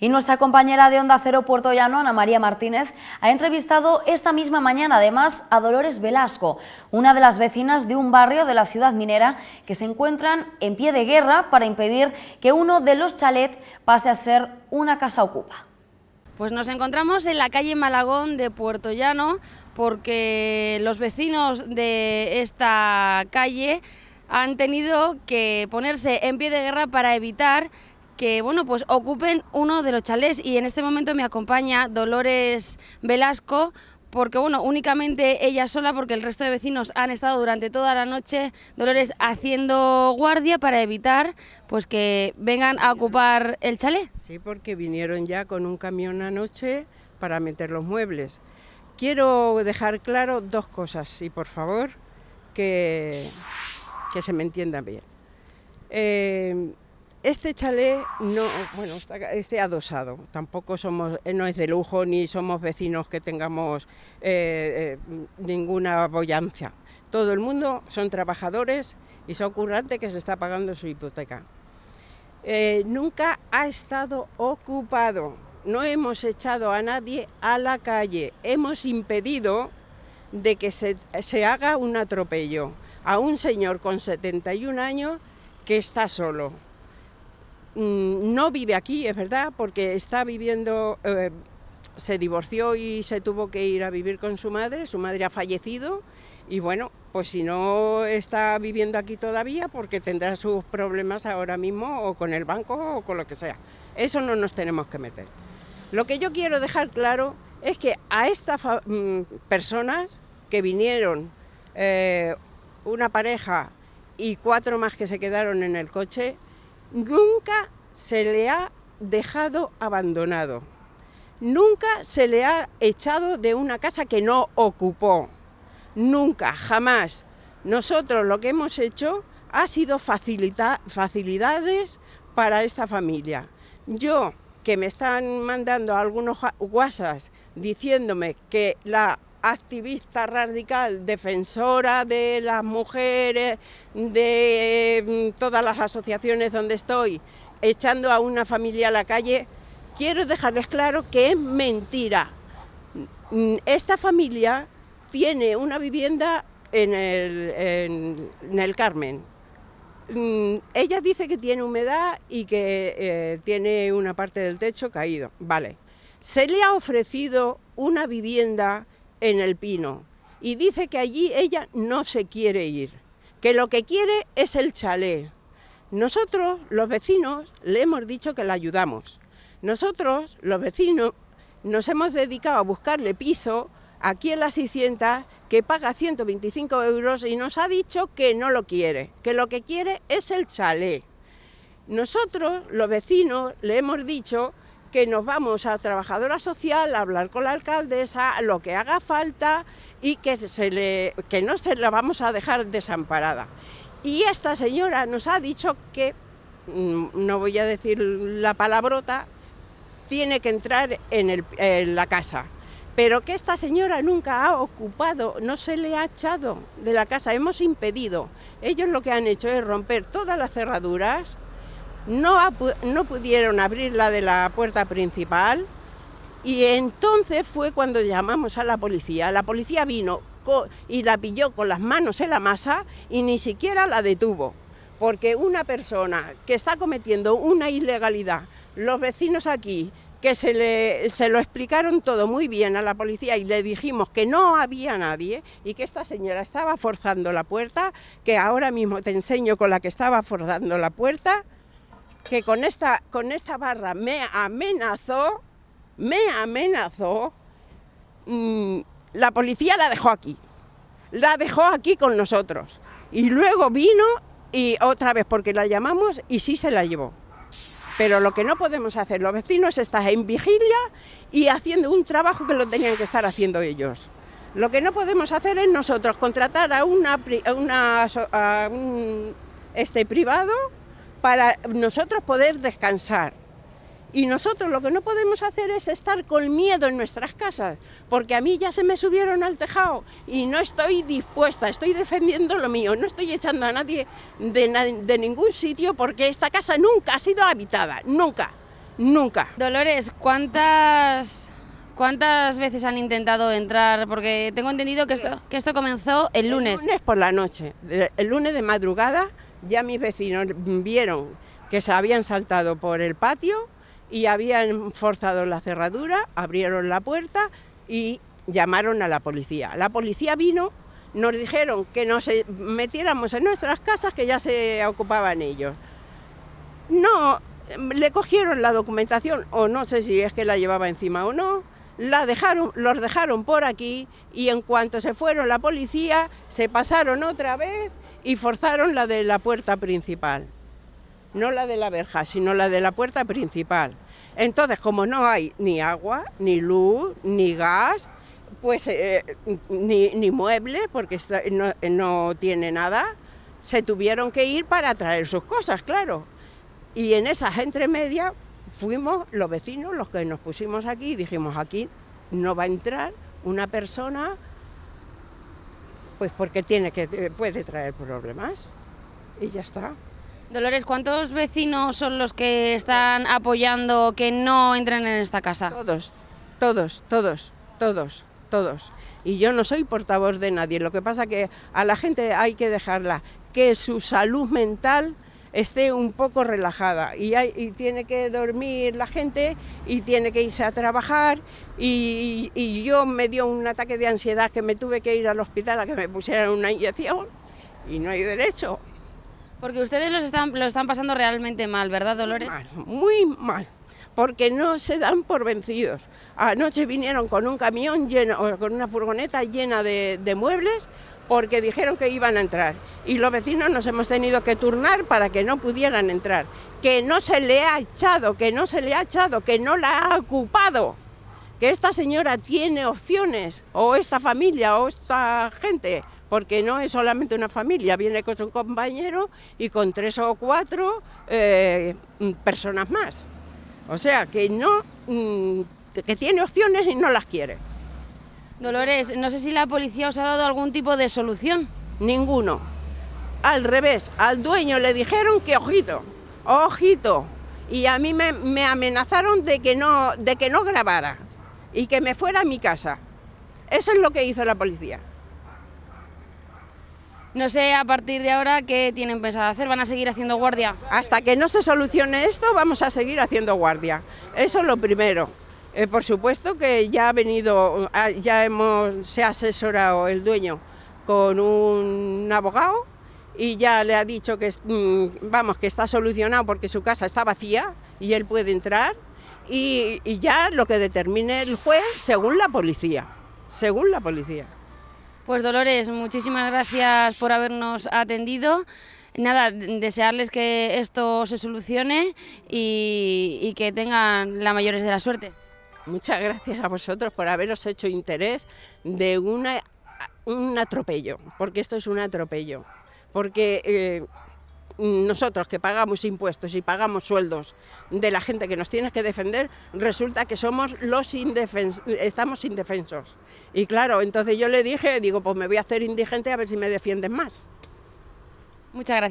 Y nuestra compañera de Onda Cero Puerto Llano, Ana María Martínez, ha entrevistado esta misma mañana además a Dolores Velasco, una de las vecinas de un barrio de la ciudad minera que se encuentran en pie de guerra para impedir que uno de los chalets pase a ser una casa ocupa. Pues nos encontramos en la calle Malagón de Puerto Llano porque los vecinos de esta calle han tenido que ponerse en pie de guerra para evitar que bueno, pues ocupen uno de los chalés y en este momento me acompaña Dolores Velasco porque bueno, únicamente ella sola, porque el resto de vecinos han estado durante toda la noche, Dolores, haciendo guardia para evitar pues que vengan a ocupar el chalé. Sí, porque vinieron ya con un camión anoche para meter los muebles. Quiero dejar claro dos cosas y por favor que, que se me entienda bien. Eh, este chalet no, bueno, está, este adosado. Tampoco somos, eh, no es de lujo ni somos vecinos que tengamos eh, eh, ninguna boyancia. Todo el mundo son trabajadores y son currantes que se está pagando su hipoteca. nunca ha estado ocupado. No hemos echado a nadie a la calle. Hemos impedido de que se, se haga un atropello a un señor con 71 años que está solo Mm, no vive aquí, es verdad, porque está viviendo, eh, se divorció y se tuvo que ir a vivir con su madre, su madre ha fallecido y bueno, pues si no está viviendo aquí todavía, porque tendrá sus problemas ahora mismo o con el banco o con lo que sea. Eso no nos tenemos que meter. Lo que yo quiero dejar claro es que a estas mm, personas que vinieron, eh, una pareja y cuatro más que se quedaron en el coche, nunca se le ha dejado abandonado, nunca se le ha echado de una casa que no ocupó, nunca, jamás. Nosotros lo que hemos hecho ha sido facilidades para esta familia. Yo, que me están mandando algunos guasas diciéndome que la activista radical, defensora de las mujeres, de mm, todas las asociaciones donde estoy, echando a una familia a la calle, quiero dejarles claro que es mentira. Mm, esta familia tiene una vivienda en el, en, el Carmen. Mm, ella dice que tiene humedad y que eh, tiene una parte del techo caído. Vale. Se le ha ofrecido una vivienda en el pino y dice que allí ella no se quiere ir, que lo que quiere es el chalet. Nosotros, los vecinos, le hemos dicho que la ayudamos. Nosotros, los vecinos, nos hemos dedicado a buscarle piso aquí en la 600 que paga 125 euros y nos ha dicho que no lo quiere, que lo que quiere es el chalet. Nosotros, los vecinos, le hemos dicho que nos vamos a trabajadora social a hablar con la alcaldesa, lo que haga falta y que, se le, que no se la vamos a dejar desamparada. Y esta señora nos ha dicho que, mm, no voy a decir la palabrota, tiene que entrar en, el, en la casa. Pero que esta señora nunca ha ocupado, no se le ha echado de la casa, hemos impedido. Ellos lo que han hecho es romper todas las cerraduras, no, pudieron abrir la de la puerta principal y entonces fue cuando llamamos a la policía. La policía vino y la pilló con las manos en la masa y ni siquiera la detuvo, porque una persona que está cometiendo una ilegalidad, los vecinos aquí, que se lo explicaron todo muy bien a la policía y le dijimos que no había nadie y que esta señora estaba forzando la puerta, que ahora mismo te enseño con la que estaba forzando la puerta, que con esta, con esta barra me amenazó, me amenazó, mm, la policía la dejó aquí, la dejó aquí con nosotros. Y luego vino y otra vez, porque la llamamos y sí se la llevó. Pero lo que no podemos hacer los vecinos están en vigilia y haciendo un trabajo que lo tenían que estar haciendo ellos. Lo que no podemos hacer es nosotros contratar a, una, un este, privado para nosotros poder descansar. Y nosotros lo que no podemos hacer es estar con miedo en nuestras casas, porque a mí ya se me subieron al tejado y no estoy dispuesta, estoy defendiendo lo mío, no estoy echando a nadie de, ningún sitio porque esta casa nunca ha sido habitada, nunca, nunca. Dolores, ¿cuántas ¿Cuántas veces han intentado entrar? Porque tengo entendido que esto, que esto comenzó el lunes. El lunes por la noche, el lunes de madrugada ya mis vecinos vieron que se habían saltado por el patio y habían forzado la cerradura, abrieron la puerta y llamaron a la policía. La policía vino, nos dijeron que nos eh, metiéramos en nuestras casas que ya se ocupaban ellos. No, le cogieron la documentación o no sé si es que la llevaba encima o no. La dejaron, los dejaron por aquí y en cuanto se fueron la policía, se pasaron otra vez y forzaron la de la puerta principal. No la de la verja, sino la de la puerta principal. Entonces, como no hay ni agua, ni luz, ni gas, pues eh, ni, ni muebles, porque no, tiene nada, se tuvieron que ir para traer sus cosas, claro. Y en esas media fuimos los vecinos los que nos pusimos aquí y dijimos, aquí no va a entrar una persona pues porque tiene que, eh, puede traer problemas y ya está. Dolores, ¿cuántos vecinos son los que están apoyando que no entren en esta casa? Todos, todos, todos, todos, todos. Y yo no soy portavoz de nadie, lo que pasa que a la gente hay que dejarla, que su salud mental esté un poco relajada y, tiene que dormir la gente y tiene que irse a trabajar y, yo me dio un ataque de ansiedad que me tuve que ir al hospital a que me pusieran una inyección y no hay derecho. Porque ustedes los están, lo están pasando realmente mal, ¿verdad, Dolores? Muy mal, porque no se dan por vencidos. Anoche vinieron con un camión lleno, con una furgoneta llena de muebles porque dijeron que iban a entrar y los vecinos nos hemos tenido que turnar para que no pudieran entrar. Que no se le ha echado, que no se le ha echado, que no la ha ocupado. Que esta señora tiene opciones, o esta familia, o esta gente, porque no es solamente una familia, viene con un compañero y con tres o cuatro eh, mm, personas más. O sea, que no, mm, que tiene opciones y no las quiere. Dolores, no sé si la policía os ha dado algún tipo de solución. Ninguno. Al revés, al dueño le dijeron que ojito, ojito. Y a mí me, amenazaron de que, no, de que no grabara y que me fuera a mi casa. Eso es lo que hizo la policía. No sé a partir de ahora qué tienen pensado hacer, van a seguir haciendo guardia. Hasta que no se solucione esto, vamos a seguir haciendo guardia. Eso es lo primero. Eh, por supuesto que ya ha venido, ah, ya hemos, se ha asesorado el dueño con un abogado y ya le ha dicho que mm, vamos que está solucionado porque su casa está vacía y él puede entrar y, ya lo que determine el juez según la policía, según la policía. Pues Dolores, muchísimas gracias por habernos atendido nada, desearles que esto se solucione y, y, que tengan la mayores de la suerte. Muchas gracias a vosotros por haberos hecho interés de un atropello, porque esto es un atropello. Porque eh, nosotros que pagamos impuestos y pagamos sueldos de la gente que nos tiene que defender, resulta que somos los indefensos, estamos indefensos. Y claro, entonces yo le dije, digo, pues me voy a hacer indigente a ver si me defienden más. Muchas gracias.